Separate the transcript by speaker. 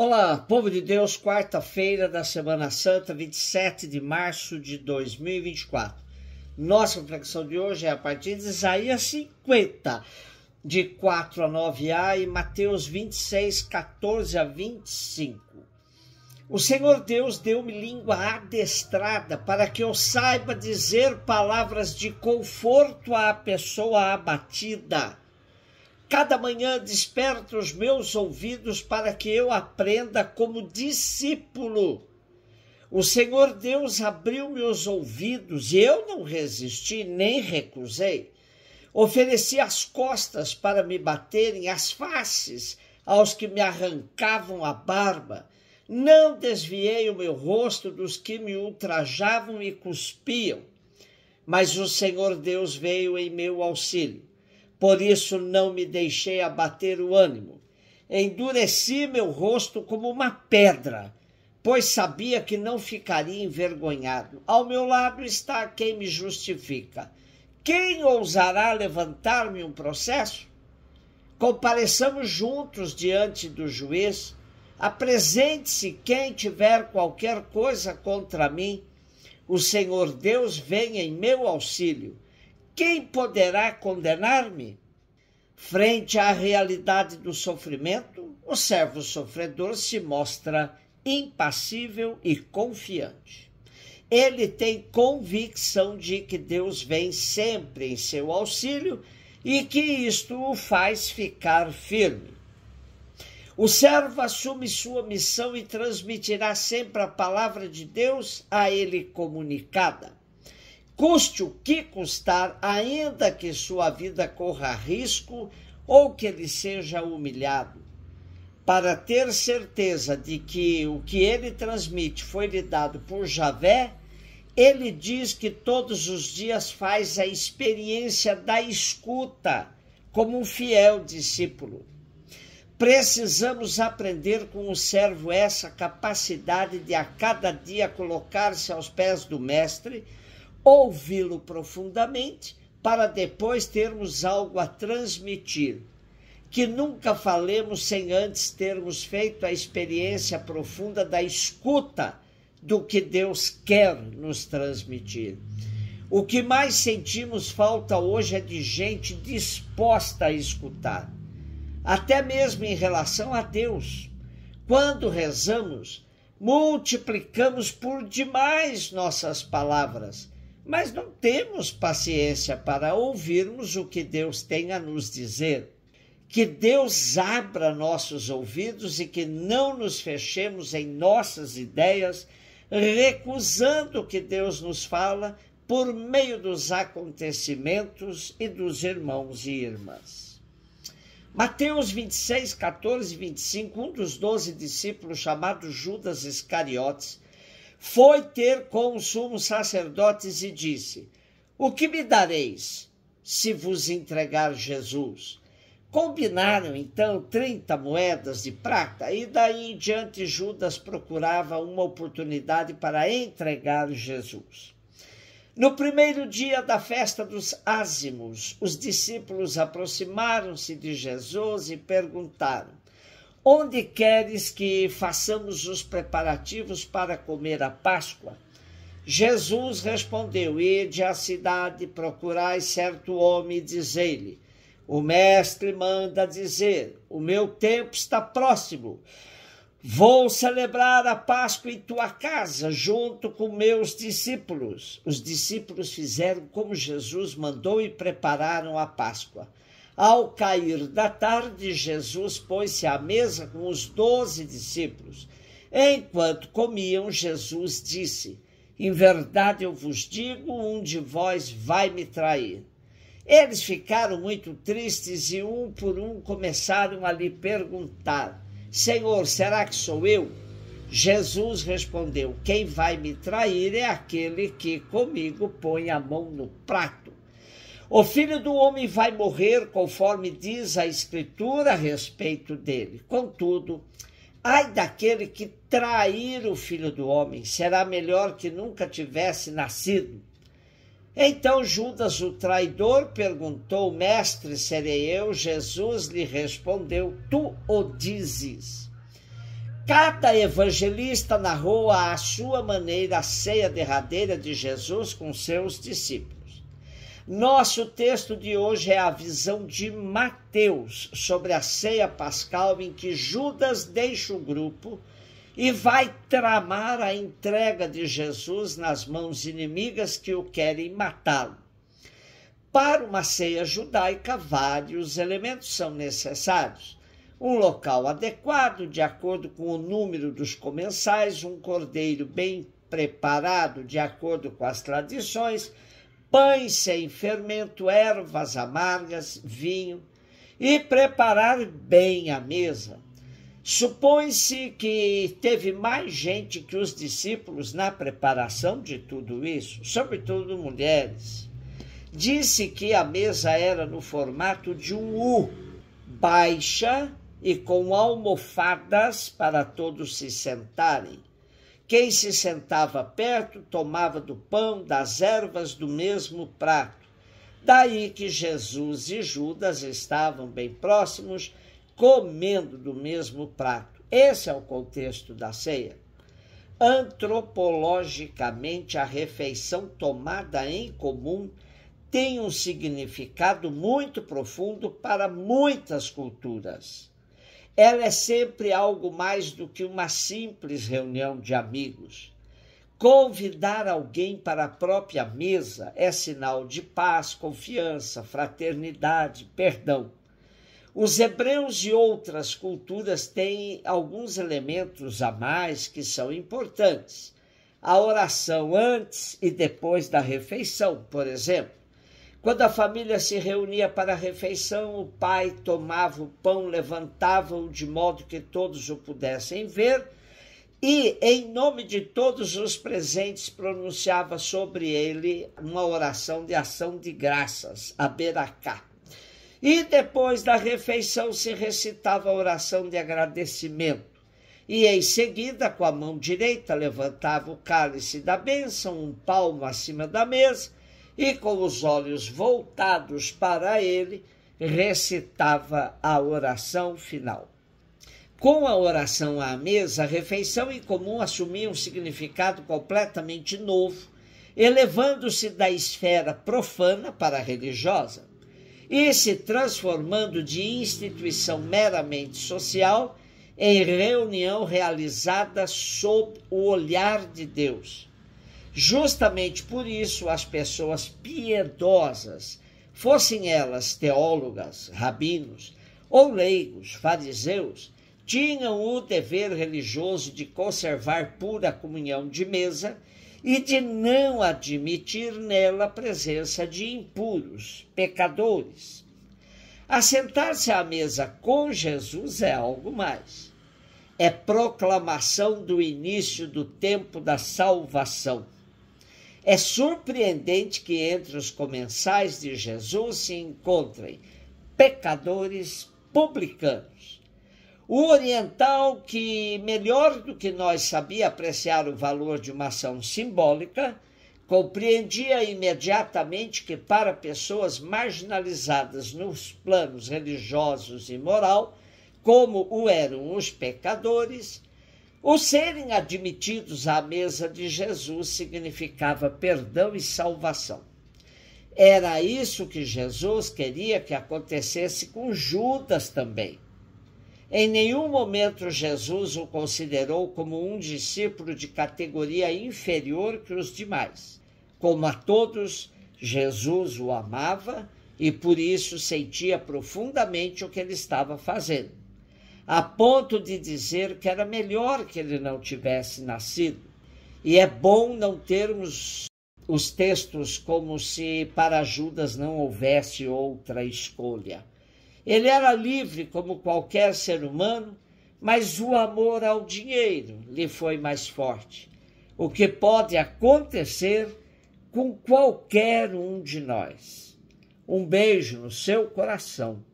Speaker 1: Olá, povo de Deus, quarta-feira da Semana Santa, 27 de março de 2024. Nossa reflexão de hoje é a partir de Isaías 50, de 4 a 9a e Mateus 26, 14 a 25. O Senhor Deus deu-me língua adestrada para que eu saiba dizer palavras de conforto à pessoa abatida Cada manhã desperta os meus ouvidos para que eu aprenda como discípulo. O Senhor Deus abriu meus ouvidos e eu não resisti nem recusei. Ofereci as costas para me baterem, as faces aos que me arrancavam a barba. Não desviei o meu rosto dos que me ultrajavam e cuspiam. Mas o Senhor Deus veio em meu auxílio. Por isso não me deixei abater o ânimo. Endureci meu rosto como uma pedra, pois sabia que não ficaria envergonhado. Ao meu lado está quem me justifica. Quem ousará levantar-me um processo? Compareçamos juntos diante do juiz. Apresente-se quem tiver qualquer coisa contra mim. O Senhor Deus vem em meu auxílio quem poderá condenar-me? Frente à realidade do sofrimento, o servo sofredor se mostra impassível e confiante. Ele tem convicção de que Deus vem sempre em seu auxílio e que isto o faz ficar firme. O servo assume sua missão e transmitirá sempre a palavra de Deus a ele comunicada custe o que custar, ainda que sua vida corra risco ou que ele seja humilhado, para ter certeza de que o que ele transmite foi lhe dado por Javé, ele diz que todos os dias faz a experiência da escuta como um fiel discípulo. Precisamos aprender com o servo essa capacidade de a cada dia colocar-se aos pés do Mestre ouvi-lo profundamente para depois termos algo a transmitir. Que nunca falemos sem antes termos feito a experiência profunda da escuta do que Deus quer nos transmitir. O que mais sentimos falta hoje é de gente disposta a escutar, até mesmo em relação a Deus. Quando rezamos, multiplicamos por demais nossas palavras mas não temos paciência para ouvirmos o que Deus tem a nos dizer. Que Deus abra nossos ouvidos e que não nos fechemos em nossas ideias, recusando o que Deus nos fala por meio dos acontecimentos e dos irmãos e irmãs. Mateus 26, 14 e 25, um dos doze discípulos, chamado Judas Iscariotes, foi ter com os sumos sacerdotes e disse: O que me dareis se vos entregar Jesus? Combinaram então 30 moedas de prata, e daí em diante Judas procurava uma oportunidade para entregar Jesus. No primeiro dia da festa dos ázimos, os discípulos aproximaram-se de Jesus e perguntaram: Onde queres que façamos os preparativos para comer a Páscoa? Jesus respondeu: Ide à cidade, procurai certo homem, e dizei-lhe: O mestre manda dizer: O meu tempo está próximo. Vou celebrar a Páscoa em tua casa, junto com meus discípulos. Os discípulos fizeram como Jesus mandou e prepararam a Páscoa. Ao cair da tarde, Jesus pôs-se à mesa com os doze discípulos. Enquanto comiam, Jesus disse: Em verdade eu vos digo, um de vós vai me trair. Eles ficaram muito tristes e, um por um, começaram a lhe perguntar: Senhor, será que sou eu? Jesus respondeu: Quem vai me trair é aquele que comigo põe a mão no prato. O filho do homem vai morrer, conforme diz a Escritura a respeito dele. Contudo, ai daquele que trair o filho do homem, será melhor que nunca tivesse nascido. Então Judas, o traidor, perguntou: Mestre, serei eu? Jesus lhe respondeu: Tu o dizes. Cada evangelista narrou à sua maneira a ceia derradeira de Jesus com seus discípulos. Nosso texto de hoje é a visão de Mateus sobre a ceia pascal em que Judas deixa o grupo e vai tramar a entrega de Jesus nas mãos inimigas que o querem matá-lo. Para uma ceia judaica, vários elementos são necessários um local adequado, de acordo com o número dos comensais, um cordeiro bem preparado, de acordo com as tradições, pães sem fermento, ervas amargas, vinho, e preparar bem a mesa. Supõe-se que teve mais gente que os discípulos na preparação de tudo isso, sobretudo mulheres. Disse que a mesa era no formato de um U, baixa e com almofadas para todos se sentarem. Quem se sentava perto tomava do pão, das ervas do mesmo prato. Daí que Jesus e Judas estavam bem próximos, comendo do mesmo prato. Esse é o contexto da ceia. Antropologicamente, a refeição tomada em comum tem um significado muito profundo para muitas culturas. Ela é sempre algo mais do que uma simples reunião de amigos. Convidar alguém para a própria mesa é sinal de paz, confiança, fraternidade, perdão. Os hebreus e outras culturas têm alguns elementos a mais que são importantes. A oração antes e depois da refeição, por exemplo. Quando a família se reunia para a refeição, o pai tomava o pão, levantava-o de modo que todos o pudessem ver, e, em nome de todos os presentes, pronunciava sobre ele uma oração de ação de graças, a Beracá. E depois da refeição se recitava a oração de agradecimento e em seguida, com a mão direita, levantava o cálice da bênção, um palmo acima da mesa, e, com os olhos voltados para ele, recitava a oração final. Com a oração à mesa, a refeição em comum assumia um significado completamente novo, elevando-se da esfera profana para a religiosa e se transformando de instituição meramente social em reunião realizada sob o olhar de Deus Justamente por isso, as pessoas piedosas, fossem elas teólogas, rabinos ou leigos, fariseus, tinham o dever religioso de conservar pura comunhão de mesa e de não admitir nela a presença de impuros, pecadores. Assentar-se à mesa com Jesus é algo mais. É proclamação do início do tempo da salvação é surpreendente que entre os comensais de Jesus se encontrem pecadores publicanos. O oriental, que melhor do que nós sabia apreciar o valor de uma ação simbólica, compreendia imediatamente que, para pessoas marginalizadas nos planos religiosos e moral, como o eram os pecadores, o serem admitidos à mesa de Jesus significava perdão e salvação. Era isso que Jesus queria que acontecesse com Judas também. Em nenhum momento Jesus o considerou como um discípulo de categoria inferior que os demais. Como a todos, Jesus o amava e por isso sentia profundamente o que ele estava fazendo a ponto de dizer que era melhor que ele não tivesse nascido. E é bom não termos os textos como se para Judas não houvesse outra escolha. Ele era livre como qualquer ser humano, mas o amor ao dinheiro lhe foi mais forte. O que pode acontecer com qualquer um de nós. Um beijo no seu coração.